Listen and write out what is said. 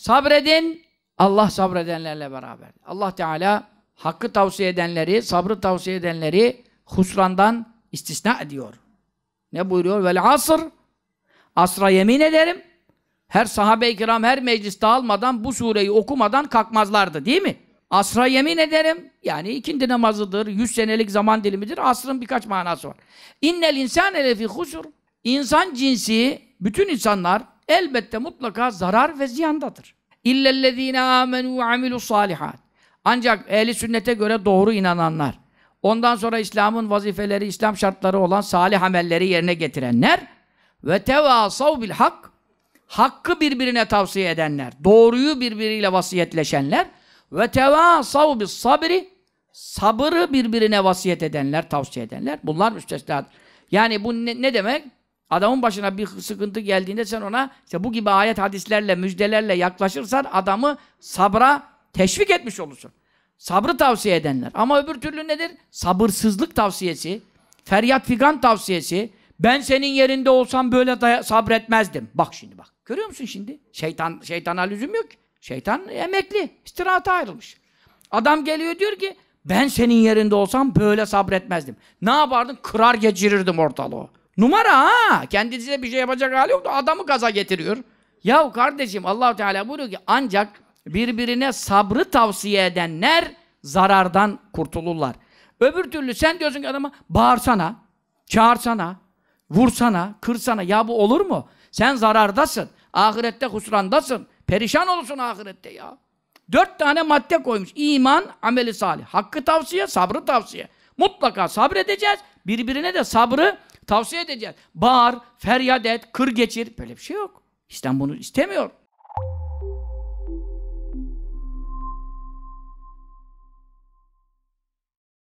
Sabredin. Allah sabredenlerle beraber. Allah Teala hakkı tavsiye edenleri, sabrı tavsiye edenleri husrandan istisna ediyor. Ne buyuruyor? Vel asr. Asra yemin ederim. Her sahabe-i kiram her mecliste almadan bu sureyi okumadan kalkmazlardı değil mi? Asra yemin ederim. Yani ikindi namazıdır, yüz senelik zaman dilimidir. Asrın birkaç manası var. İnnel insan elefi husur. İnsan cinsi, bütün insanlar elbette mutlaka zarar ve ziyandadır. İllellezine amenu ve amilu salihat. Ancak ehli sünnete göre doğru inananlar, ondan sonra İslam'ın vazifeleri, İslam şartları olan salih amelleri yerine getirenler ve tevasav bil hak hakkı birbirine tavsiye edenler, doğruyu birbiriyle vasiyetleşenler ve tevasav bis sabri sabırı birbirine vasiyet edenler, tavsiye edenler. Bunlar müstesnadır. Yani bu ne, ne demek? Adamın başına bir sıkıntı geldiğinde sen ona işte bu gibi ayet hadislerle, müjdelerle yaklaşırsan adamı sabra teşvik etmiş olursun. Sabrı tavsiye edenler. Ama öbür türlü nedir? Sabırsızlık tavsiyesi, feryat figan tavsiyesi. Ben senin yerinde olsam böyle sabretmezdim. Bak şimdi bak. Görüyor musun şimdi? Şeytan şeytana lüzum yok. Şeytan emekli, istirahata ayrılmış. Adam geliyor diyor ki ben senin yerinde olsam böyle sabretmezdim. Ne yapardın? Kırar geçirirdim ortalığı. Numara ha. Kendisine bir şey yapacak hali yoktu. Adamı gaza getiriyor. Yahu kardeşim allah Teala buyuruyor ki ancak birbirine sabrı tavsiye edenler zarardan kurtulurlar. Öbür türlü sen diyorsun ki adama bağırsana, çağırsana, vursana, kırsana. Ya bu olur mu? Sen zarardasın. Ahirette husrandasın. Perişan olursun ahirette ya. Dört tane madde koymuş. İman, ameli salih. Hakkı tavsiye, sabrı tavsiye. Mutlaka sabredeceğiz. Birbirine de sabrı Tavsiye edeceğiz. Bağır, feryat et, kır geçir. Böyle bir şey yok. İslam bunu istemiyor.